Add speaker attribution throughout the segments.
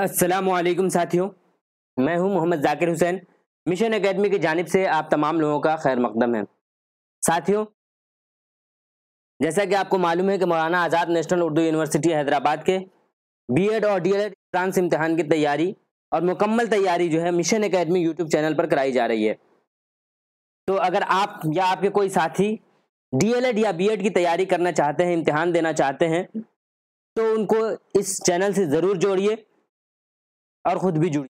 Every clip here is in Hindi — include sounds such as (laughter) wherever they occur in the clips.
Speaker 1: असलम साथियों मैं हूं मोहम्मद जाकिर हुसैन मिशन एकेडमी की जानब से आप तमाम लोगों का खैर मकदम है साथियों जैसा कि आपको मालूम है कि मौलाना आज़ाद नेशनल उर्दू यूनिवर्सिटी हैदराबाद के बीएड और डीएलएड ट्रांस इम्तहान की तैयारी और मुकम्मल तैयारी जो है मिशन एकेडमी यूट्यूब चैनल पर कराई जा रही है तो अगर आप या आपके कोई साथी डीएलएड या बीएड की तैयारी करना चाहते हैं इम्तहान देना चाहते हैं तो उनको इस चैनल से ज़रूर जोड़िए और खुद भी जुड़ी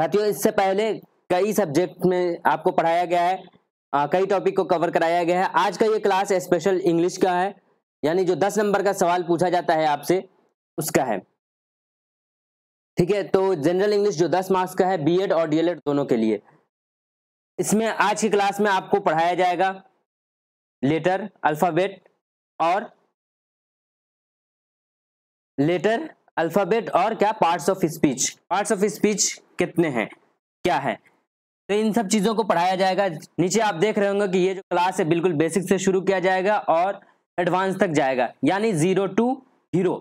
Speaker 1: साथियों इससे पहले कई सब्जेक्ट में आपको पढ़ाया गया है आ, कई टॉपिक को कवर कराया गया है आज का ये क्लास स्पेशल इंग्लिश का है यानी जो दस नंबर का सवाल पूछा जाता है आपसे उसका है ठीक है तो जनरल इंग्लिश जो दस मार्क्स का है बीएड और डीएलएड दोनों के लिए इसमें आज की क्लास में आपको पढ़ाया जाएगा लेटर अल्फाबेट और लेटर अल्फाबेट और क्या parts of speech parts of speech कितने हैं क्या है तो इन सब चीज़ों को पढ़ाया जाएगा नीचे आप देख रहे होंगे कि ये जो क्लास है बिल्कुल बेसिक से शुरू किया जाएगा और एडवांस तक जाएगा यानी जीरो टू हीरो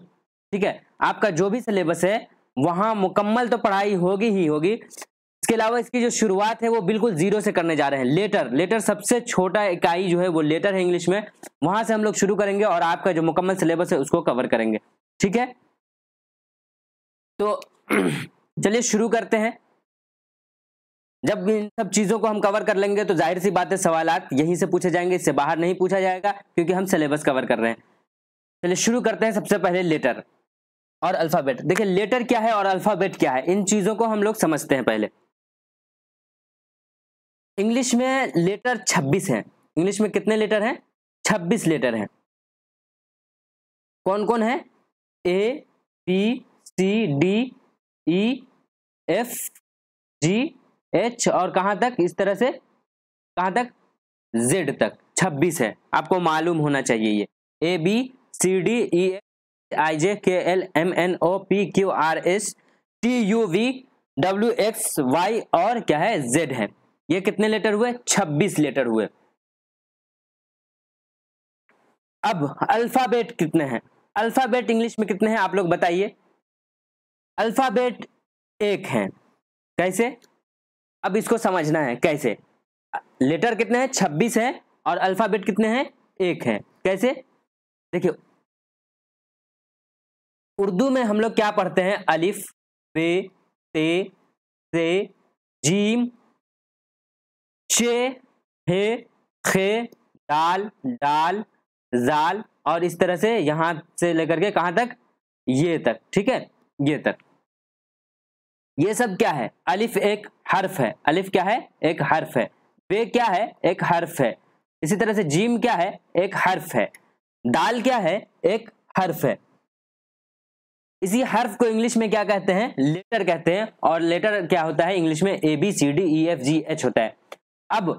Speaker 1: ठीक है आपका जो भी सिलेबस है वहाँ मुकम्मल तो पढ़ाई होगी ही होगी इसके अलावा इसकी जो शुरुआत है वो बिल्कुल जीरो से करने जा रहे हैं लेटर लेटर सबसे छोटा इकाई जो है वो लेटर है इंग्लिश में वहाँ से हम लोग शुरू करेंगे और आपका जो मुकम्मल सिलेबस है उसको कवर करेंगे ठीक है तो चलिए शुरू करते हैं जब इन सब चीज़ों को हम कवर कर लेंगे तो जाहिर सी बात है सवाल यहीं से पूछे जाएंगे इससे बाहर नहीं पूछा जाएगा क्योंकि हम सिलेबस कवर कर रहे हैं चलिए शुरू करते हैं सबसे पहले लेटर और अल्फ़ाबेट देखिए लेटर क्या है और अल्फ़ाबेट क्या है इन चीज़ों को हम लोग समझते हैं पहले इंग्लिश में लेटर 26 हैं इंग्लिश में कितने लेटर हैं 26 लेटर हैं कौन कौन है A B C D E F G H और कहाँ तक इस तरह से कहाँ तक जेड तक 26 है आपको मालूम होना चाहिए ये A B C D E H I J K L M N O P Q R S T U V W X Y और क्या है जेड है ये कितने लेटर हुए 26 लेटर हुए अब अल्फाबेट कितने हैं अल्फाबेट इंग्लिश में कितने हैं आप लोग बताइए अल्फ़ाबेट एक हैं कैसे अब इसको समझना है कैसे लेटर कितने हैं छब्बीस है और अल्फ़ाबेट कितने हैं एक हैं कैसे देखिए उर्दू में हम लोग क्या पढ़ते हैं अलिफ बे ते से जीम शे हे खे दाल डाल जाल और इस तरह से यहां से लेकर के कहाँ तक ये तक ठीक है ये तक ये सब क्या है अलिफ एक हर्फ है अलिफ क्या है एक हर्फ है वे क्या है एक हर्फ है इसी तरह से जीम क्या है एक हर्फ है दाल क्या है एक हर्फ है इसी हर्फ को इंग्लिश में क्या कहते हैं लेटर कहते हैं और लेटर क्या होता है इंग्लिश में A B C D E F G H होता है अब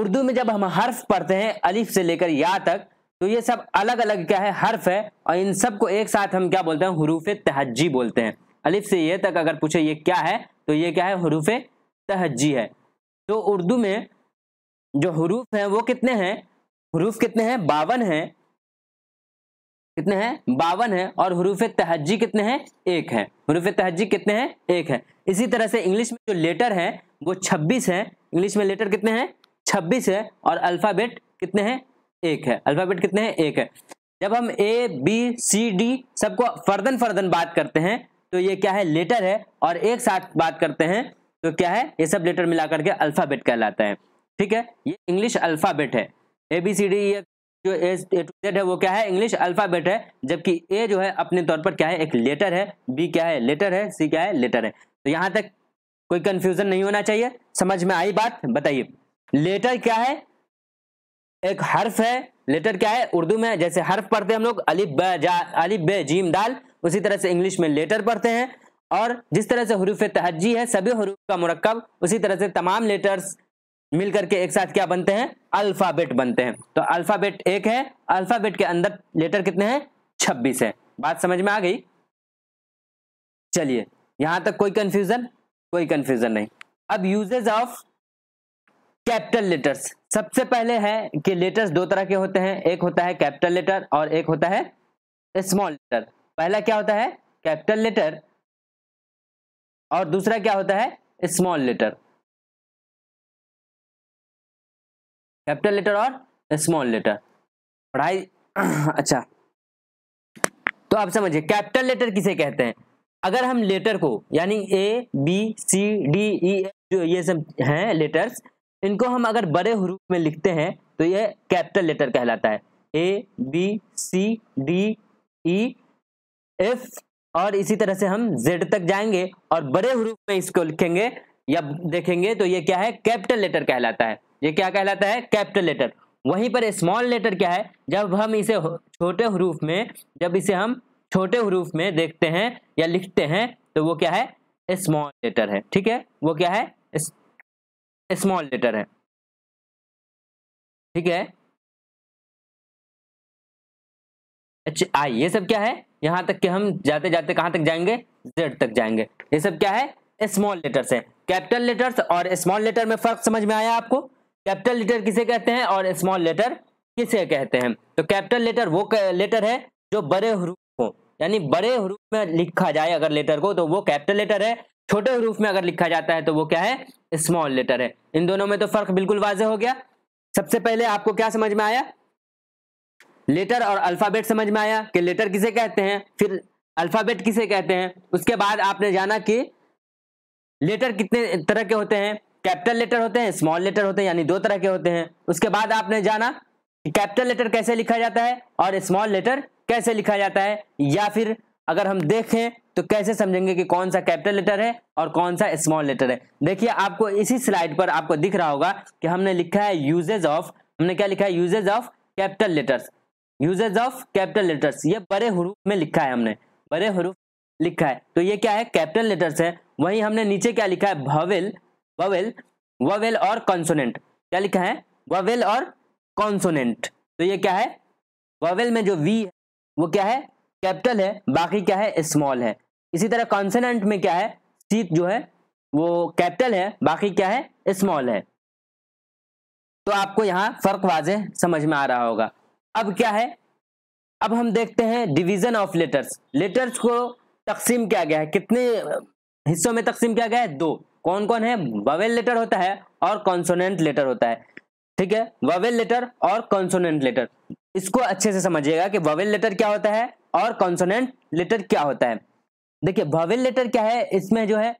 Speaker 1: उर्दू में जब हम हर्फ पढ़ते हैं अलिफ से लेकर या तक तो ये सब अलग अलग क्या है हर्फ है और इन सब को एक साथ हम क्या बोलते हैं हरूफ तहजी बोलते हैं अलिफ से ये तक अगर पूछे ये क्या है तो ये क्या है हरूफ तहजी है तो उर्दू में जो हरूफ हैं वो कितने हैं हरूफ कितने हैं बावन हैं कितने हैं बावन हैं और हरूफ तहजी कितने हैं एक हैं हरूफ तहजी कितने हैं एक है इसी तरह से इंग्लिश में जो लेटर हैं वो छब्बीस हैं इंग्लिश में लेटर कितने हैं छब्बीस है और अल्फ़ाबेट कितने हैं एक है अल्फाबेट कितने हैं एक है जब हम ए बी सी डी सबको फर्दन फर्दन बात करते हैं तो ये क्या है लेटर है और एक साथ बात करते हैं तो क्या है ये सब लेटर मिलाकर के अल्फाबेट कहलाता है ठीक है ये इंग्लिश अल्फाबेट है ए बी सी डी ये जो ए टू जेड है वो क्या है इंग्लिश अल्फाबेट है जबकि ए जो है अपने तौर पर क्या है एक लेटर है बी क्या है लेटर है सी क्या है लेटर है तो यहाँ तक कोई कन्फ्यूजन नहीं होना चाहिए समझ में आई बात बताइए लेटर क्या है एक हर्फ है लेटर क्या है उर्दू में जैसे हर्फ पढ़ते हैं हम लोग अलिफ बे जीम दाल उसी तरह से इंग्लिश में लेटर पढ़ते हैं और जिस तरह से हरूफ तहजी है सभी हरूफ का मरकब उसी तरह से तमाम लेटर्स मिल करके एक साथ क्या बनते हैं अल्फ़ाबेट बनते हैं तो अल्फ़ाबेट एक है अल्फ़ाबेट के अंदर लेटर कितने हैं छब्बीस है बात समझ में आ गई चलिए यहाँ तक कोई कन्फ्यूज़न कोई कन्फ्यूज़न नहीं अब यूजेज ऑफ कैपिटल लेटर्स सबसे पहले है कि लेटर्स दो तरह के होते हैं एक होता है कैपिटल लेटर और एक होता है स्मॉल लेटर पहला क्या होता है कैपिटल लेटर और दूसरा क्या होता है स्मॉल लेटर कैपिटल लेटर और स्मॉल लेटर पढ़ाई (clears throat) अच्छा तो आप समझिए कैपिटल लेटर किसे कहते हैं अगर हम लेटर को यानी ए बी सी डी ई जो ये सब हैं लेटर्स इनको हम अगर बड़े हरूफ में लिखते हैं तो यह कैपिटल लेटर कहलाता है A B C D E F और इसी तरह से हम जेड तक जाएंगे और बड़े हरूफ में इसको लिखेंगे या देखेंगे तो ये क्या है कैपिटल लेटर कहलाता है ये क्या कहलाता है कैपिटल लेटर वहीं पर स्मॉल लेटर क्या है जब हम इसे छोटे हरूफ में जब इसे हम छोटे हरूफ में देखते हैं या लिखते हैं तो वो क्या है स्मॉल लेटर है ठीक है वो क्या है स्मॉल लेटर है ठीक है एच अच्छा, आई ये सब क्या है यहां तक कि हम जाते जाते कहां तक जाएंगे जेड तक जाएंगे ये सब क्या है स्मॉल लेटर्स है कैपिटल लेटर्स और स्मॉल लेटर में फर्क समझ में आया आपको कैपिटल लेटर किसे कहते हैं और स्मॉल लेटर किसे कहते हैं तो कैपिटल लेटर वो लेटर है जो बड़े हरूफ हो यानी बड़े हरूफ में लिखा जाए अगर लेटर को तो वो कैपिटल लेटर है छोटे हरूफ में अगर लिखा जाता है तो वो क्या है स्मॉल लेटर है इन दोनों में तो फर्क बिल्कुल वाजह हो गया सबसे पहले आपको क्या समझ में आया लेटर और अल्फाबेट समझ में आया कि लेटर किसे कहते हैं फिर अल्फाबेट किसे कहते हैं उसके बाद आपने जाना कि लेटर कितने तरह के होते हैं कैपिटल लेटर होते हैं स्मॉल लेटर होते हैं यानी दो तरह के होते हैं उसके बाद आपने जाना कि कैपिटल लेटर कैसे लिखा जाता है और स्मॉल लेटर कैसे लिखा जाता है या फिर अगर हम देखें तो कैसे समझेंगे कि कौन सा कैपिटल लेटर है और कौन सा स्मॉल लेटर है देखिए आपको इसी स्लाइड पर आपको दिख रहा होगा कि हमने लिखा है यूजेज ऑफ हमने क्या लिखा है uses of capital letters uses of capital letters ये बड़े हरूफ में लिखा है हमने बड़े हरूफ लिखा है तो ये क्या है कैपिटल लेटर्स है वहीं हमने नीचे क्या लिखा है भवेल वेल वेल और कॉन्सोनेंट क्या लिखा है ववेल और कॉन्सोनेंट तो ये क्या है वेल में जो वी वो क्या है कैपिटल है बाकी क्या है स्मॉल है इसी तरह कॉन्सनेंट में क्या है सी जो है वो कैपिटल है बाकी क्या है स्मॉल है तो आपको यहाँ फर्क वाजे समझ में आ रहा होगा अब क्या है अब हम देखते हैं डिवीजन ऑफ लेटर्स लेटर्स को तकसीम किया गया है कितने हिस्सों में तकसीम किया गया है दो कौन कौन है वावेल लेटर होता है और कॉन्सोनेंट लेटर होता है ठीक है वावेल लेटर और कॉन्सोनेंट लेटर इसको अच्छे से समझिएगा कि वावेल लेटर क्या होता है और कॉन्सोनेंट लेटर क्या होता है देखिए भवेल लेटर क्या है इसमें जो है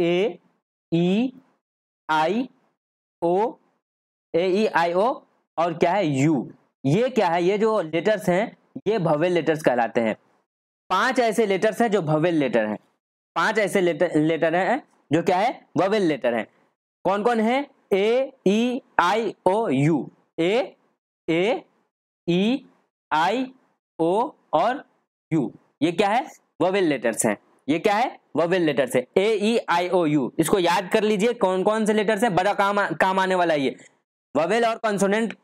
Speaker 1: A E I O A E I O और क्या है यू ये क्या है ये जो लेटर्स हैं ये भवेल लेटर्स कहलाते हैं पांच ऐसे लेटर्स हैं जो भवेल लेटर हैं पांच ऐसे लेटर लेटर हैं जो क्या है भवेल लेटर हैं कौन कौन है A E e, I O U A A E e, I O और यू ये क्या है ववेल लेटर्स हैं ये क्या है ववेल लेटर्स है A E I O you इसको याद कर लीजिए कौन कौन से लेटर्स हैं बड़ा काम काम आने वाला ये ववेल और कॉन्सोनेंट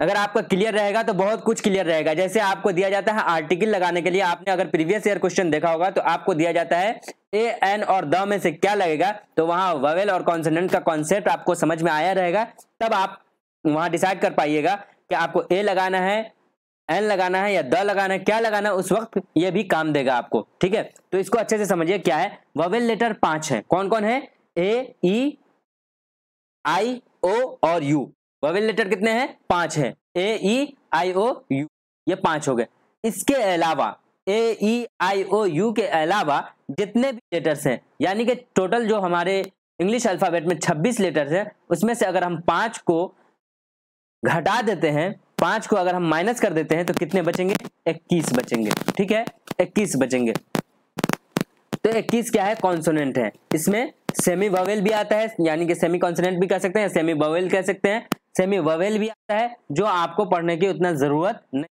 Speaker 1: अगर आपका क्लियर रहेगा तो बहुत कुछ क्लियर रहेगा जैसे आपको दिया जाता है आर्टिकल लगाने के लिए आपने अगर प्रीवियस ईयर क्वेश्चन देखा होगा तो आपको दिया जाता है ए एन और द में से क्या लगेगा तो वहां ववेल और कॉन्सोनेंट का कॉन्सेप्ट आपको समझ में आया रहेगा तब आप वहां डिसाइड कर पाइएगा कि आपको ए लगाना है एन लगाना है या द लगाना है क्या लगाना है उस वक्त ये भी काम देगा आपको ठीक है तो इसको अच्छे से समझिए क्या है वेल लेटर पांच है कौन कौन है ए ई आई ओ और यू ववेल लेटर कितने हैं पांच है A E I O you ये पांच हो गए इसके अलावा ए ई आई ओ यू के अलावा जितने भी लेटर्स हैं यानी कि टोटल जो हमारे इंग्लिश अल्फाबेट में 26 लेटर्स हैं उसमें से अगर हम पांच को घटा देते हैं पांच को अगर हम माइनस कर देते हैं तो कितने बचेंगे इक्कीस बचेंगे ठीक है इक्कीस बचेंगे तो इक्कीस क्या है कॉन्सोनेंट है इसमें सेमी ववेल भी आता है यानी कि सेमी कॉन्सोनेंट भी कह सकते हैं सेमी ववेल कह सकते हैं सेमी ववेल भी आता है जो आपको पढ़ने की उतना जरूरत नहीं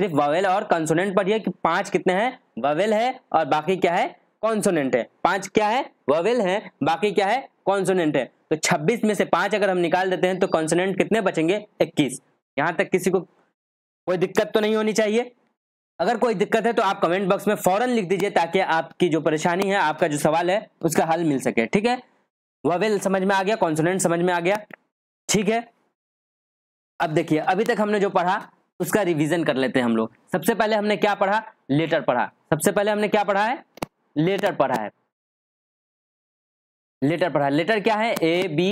Speaker 1: सिर्फ ववेल और कॉन्सोनेंट पढ़िए कि पांच कितने हैं ववेल है और बाकी क्या है कॉन्सोनेंट है पांच क्या है ववेल है बाकी क्या है कॉन्सोनेंट है तो छब्बीस में से पांच अगर हम निकाल देते हैं तो कॉन्सोनेंट कितने बचेंगे इक्कीस यहां तक किसी को कोई दिक्कत तो नहीं होनी चाहिए अगर कोई दिक्कत है तो आप कमेंट बॉक्स में फौरन लिख दीजिए ताकि आपकी जो परेशानी है आपका जो सवाल है उसका हल मिल सके ठीक है वेल समझ में आ गया कॉन्सोनेंट समझ में आ गया ठीक है अब देखिए अभी तक हमने जो पढ़ा उसका रिवीजन कर लेते हैं हम लोग सबसे पहले हमने क्या पढ़ा लेटर पढ़ा सबसे पहले हमने क्या पढ़ा है लेटर पढ़ा है लेटर पढ़ा लेटर क्या है ए बी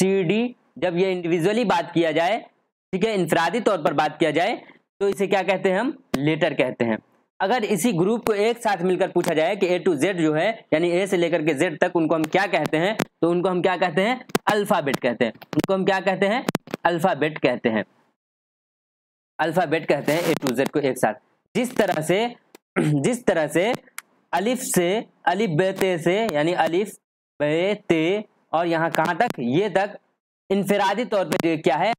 Speaker 1: सी डी जब ये इंडिविजुअली बात किया जाए ठीक है इंफरादी तौर पर बात किया जाए तो इसे क्या कहते हैं हम लेटर कहते हैं अगर इसी ग्रुप को एक साथ मिलकर पूछा जाए कि ए टू जेड जो है यानी ए से लेकर के जेड तक उनको हम क्या कहते हैं तो उनको हम क्या कहते हैं अल्फाबेट कहते हैं उनको हम क्या कहते हैं अल्फाबेट कहते हैं अल्फाबेट कहते हैं ए टू जेड को एक साथ जिस तरह से (clears throat) जिस तरह से अलिफ से अलिफ बेते से यानी अलिफ बे ते और यहाँ कहाँ तक ये तक इनफरादी तौर पर क्या है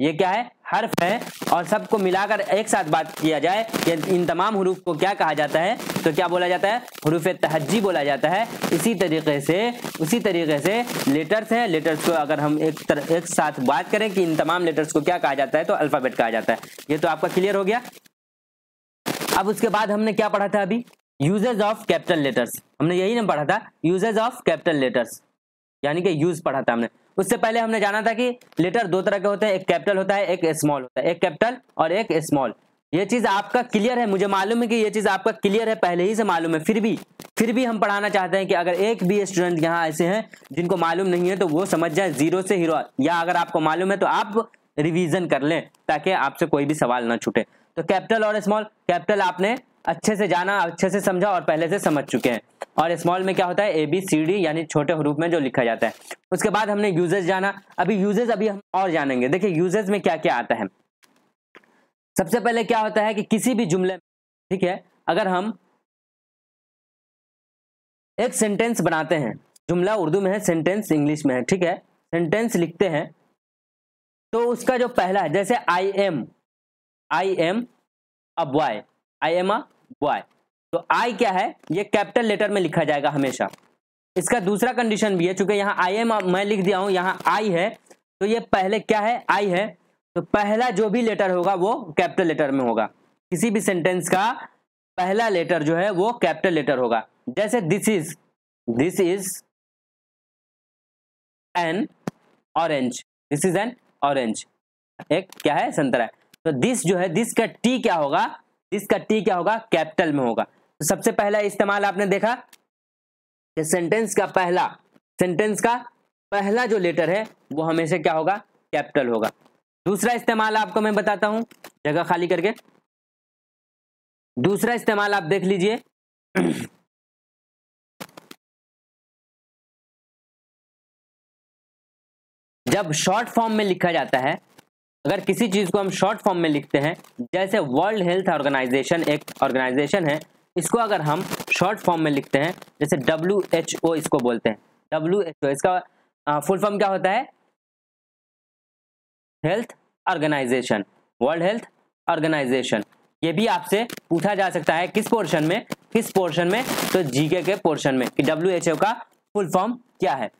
Speaker 1: ये क्या है हर्फ है और सबको मिलाकर एक साथ बात किया जाए कि इन तमाम हरूफ को क्या कहा जाता है तो क्या बोला जाता है हरूफ तहजी बोला जाता है इसी तरीके से उसी तरीके से लेटर्स है लेटर्स को अगर हम एक तर, एक साथ बात करें कि इन तमाम लेटर्स को क्या कहा जाता है तो अल्फ़ाबेट कहा जाता है ये तो आपका क्लियर हो गया अब उसके बाद हमने क्या पढ़ा था अभी यूजेज ऑफ कैपिटल लेटर्स हमने यही ना पढ़ा था यूजेज ऑफ कैपिटल लेटर्स यानी कि यूज पढ़ा था हमने उससे पहले हमने जाना था कि लेटर दो तरह के होते हैं एक कैपिटल होता है एक स्मॉल होता है एक कैपिटल और एक स्मॉल ये चीज आपका क्लियर है मुझे मालूम है कि ये चीज आपका क्लियर है पहले ही से मालूम है फिर भी फिर भी हम पढ़ाना चाहते हैं कि अगर एक भी स्टूडेंट यहाँ ऐसे हैं जिनको मालूम नहीं है तो वो समझ जाए जीरो से हीरो या अगर आपको मालूम है तो आप रिवीजन कर लें ताकि आपसे कोई भी सवाल ना छूटे तो कैपिटल और स्मॉल कैपिटल आपने अच्छे से जाना अच्छे से समझा और पहले से समझ चुके हैं और स्मॉल में क्या होता है ए बी सी डी यानी छोटे रूप में जो लिखा जाता है उसके बाद हमने यूजेस जाना अभी यूजेस अभी हम और जानेंगे देखिए यूजेस में क्या क्या आता है सबसे पहले क्या होता है कि किसी भी जुमले में ठीक है अगर हम एक सेंटेंस बनाते हैं जुमला उर्दू में है सेंटेंस इंग्लिश में है ठीक है सेंटेंस लिखते हैं तो उसका जो पहला है जैसे आई एम आई एम अब why I am a why तो आई क्या है ये कैपिटल लेटर में लिखा जाएगा हमेशा इसका दूसरा कंडीशन भी है चूंकि यहाँ आई एम मैं लिख दिया हूं यहाँ आई है तो ये पहले क्या है आई है तो पहला जो भी लेटर होगा वो कैपिटल लेटर में होगा किसी भी सेंटेंस का पहला लेटर जो है वो कैपिटल लेटर होगा जैसे this is this is an orange this is an orange एक क्या है संतरा तो दिस जो है दिस का टी क्या होगा इसका टी क्या होगा कैपिटल में होगा तो सबसे पहला इस्तेमाल आपने देखा कि सेंटेंस का पहला सेंटेंस का पहला जो लेटर है वो हमेशा क्या होगा कैपिटल होगा दूसरा इस्तेमाल आपको मैं बताता हूं जगह खाली करके दूसरा इस्तेमाल आप देख लीजिए जब शॉर्ट फॉर्म में लिखा जाता है अगर किसी चीज़ को हम शॉर्ट फॉर्म में लिखते हैं जैसे वर्ल्ड हेल्थ ऑर्गेनाइजेशन एक ऑर्गेनाइजेशन है इसको अगर हम शॉर्ट फॉर्म में लिखते हैं जैसे डब्ल्यू एच ओ इसको बोलते हैं डब्ल्यू एच ओ इसका फुल फॉर्म क्या होता है Health Organization World Health Organization ये भी आपसे पूछा जा सकता है किस पोर्शन में किस पोर्शन में तो जीके के पोर्शन में कि डब्ल्यू एच ओ का फुल फॉर्म क्या है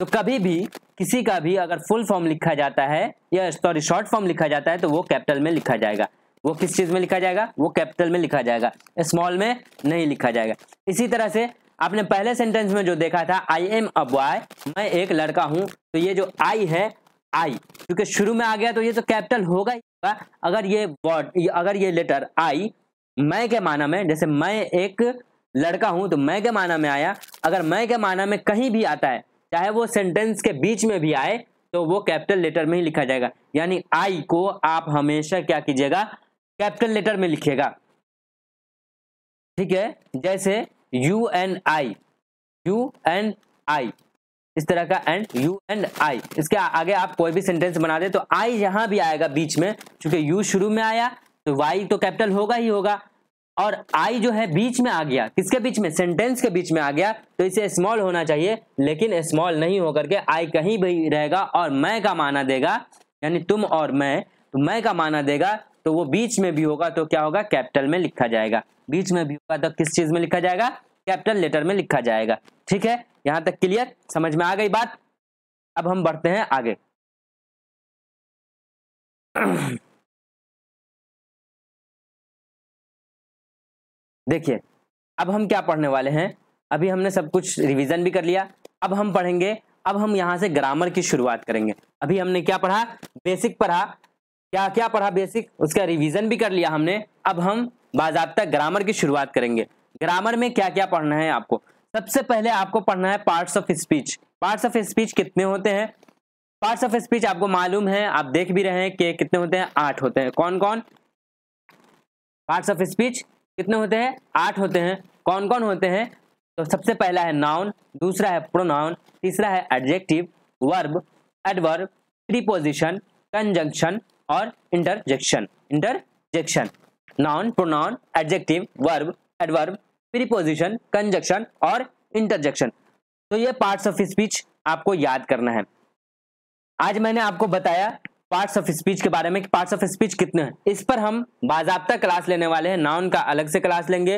Speaker 1: तो कभी भी किसी का भी अगर फुल फॉर्म लिखा जाता है या सॉरी शॉर्ट फॉर्म लिखा जाता है तो वो कैपिटल में लिखा जाएगा वो किस चीज में लिखा जाएगा वो कैपिटल में लिखा जाएगा स्मॉल में नहीं लिखा जाएगा इसी तरह से आपने पहले सेंटेंस में जो देखा था आई एम अ बॉय मैं एक लड़का हूँ तो ये जो आई है आई क्योंकि शुरू में आ गया तो ये तो कैपिटल होगा ही होगा अगर ये वर्ड अगर ये लेटर आई मैं के माना में जैसे मैं एक लड़का हूँ तो मैं के माना में आया अगर मैं के माना में कहीं भी आता है चाहे वो सेंटेंस के बीच में भी आए तो वो कैपिटल लेटर में ही लिखा जाएगा यानी आई को आप हमेशा क्या कीजिएगा कैपिटल लेटर में लिखिएगा ठीक है जैसे U N I U N I इस तरह का एंड यू एंड आई इसके आगे आप कोई भी सेंटेंस बना दे तो आई यहां भी आएगा बीच में चूंकि यू शुरू में आया तो वाई तो कैपिटल होगा ही होगा और आई जो है बीच में आ गया किसके बीच में सेंटेंस के बीच में आ गया तो इसे स्मॉल होना चाहिए लेकिन स्मॉल नहीं होकर के आई कहीं भी रहेगा और मैं का माना देगा यानी तुम और मैं तो मैं का माना देगा तो वो बीच में भी होगा तो क्या होगा कैपिटल में लिखा जाएगा बीच में भी होगा तो किस चीज में लिखा जाएगा कैपिटल लेटर में लिखा जाएगा ठीक है यहाँ तक क्लियर समझ में आ गई बात अब हम बढ़ते हैं आगे (clears throat) देखिए अब हम क्या पढ़ने वाले हैं अभी हमने सब कुछ रिवीजन भी कर लिया अब हम पढ़ेंगे अब हम यहाँ से ग्रामर की शुरुआत करेंगे अभी हमने क्या पढ़ा बेसिक पढ़ा क्या क्या पढ़ा बेसिक उसका रिवीजन भी कर लिया हमने अब हम बाजाबता ग्रामर की शुरुआत करेंगे ग्रामर में क्या क्या पढ़ना है आपको सबसे पहले आपको पढ़ना है parts of speech parts of speech कितने होते हैं पार्ट्स ऑफ स्पीच आपको मालूम है आप देख भी रहे हैं कि कितने होते हैं आठ होते हैं कौन कौन पार्ट्स ऑफ स्पीच कितने होते हैं आठ होते हैं कौन कौन होते हैं तो सबसे पहला है नाउन दूसरा है प्रोनाउन तीसरा है adjective verb adverb preposition conjunction और interjection interjection noun pronoun adjective verb adverb preposition conjunction और इंटरजेक्शन तो ये पार्ट्स ऑफ स्पीच आपको याद करना है आज मैंने आपको बताया पार्ट्स ऑफ स्पीच के बारे में कि पार्ट्स ऑफ स्पीच कितने हैं इस पर हम बाजाबता क्लास लेने वाले हैं नाउन का अलग से क्लास लेंगे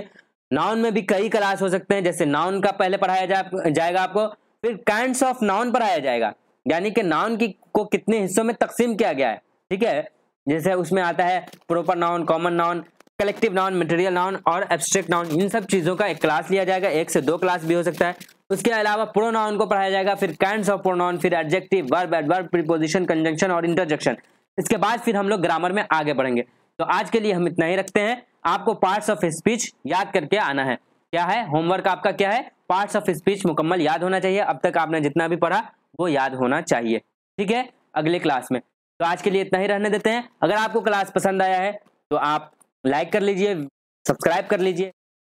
Speaker 1: नाउन में भी कई क्लास हो सकते हैं जैसे नाउन का पहले पढ़ाया जा, जाएगा आपको फिर काइंड ऑफ नाउन पढ़ाया जाएगा यानी कि नाउन की को कितने हिस्सों में तकसीम किया गया है ठीक है जैसे उसमें आता है proper noun common noun collective noun material noun और एब्स्ट्रैक्ट नाउन इन सब चीज़ों का एक क्लास लिया जाएगा एक से दो क्लास भी हो सकता है उसके अलावा प्रोनाउन को पढ़ाया जाएगा फिर कैंड्स ऑफ प्रोनाउन फिर adjective verb adverb preposition conjunction और इंटरजेक्शन इसके बाद फिर हम लोग ग्रामर में आगे बढ़ेंगे तो आज के लिए हम इतना ही रखते हैं आपको पार्ट्स ऑफ स्पीच याद करके आना है क्या है होमवर्क आपका क्या है पार्ट्स ऑफ स्पीच मुकम्मल याद होना चाहिए अब तक आपने जितना भी पढ़ा वो याद होना चाहिए ठीक है अगले क्लास में तो आज के लिए इतना ही रहने देते हैं अगर आपको क्लास पसंद आया है तो आप लाइक कर लीजिए सब्सक्राइब कर लीजिए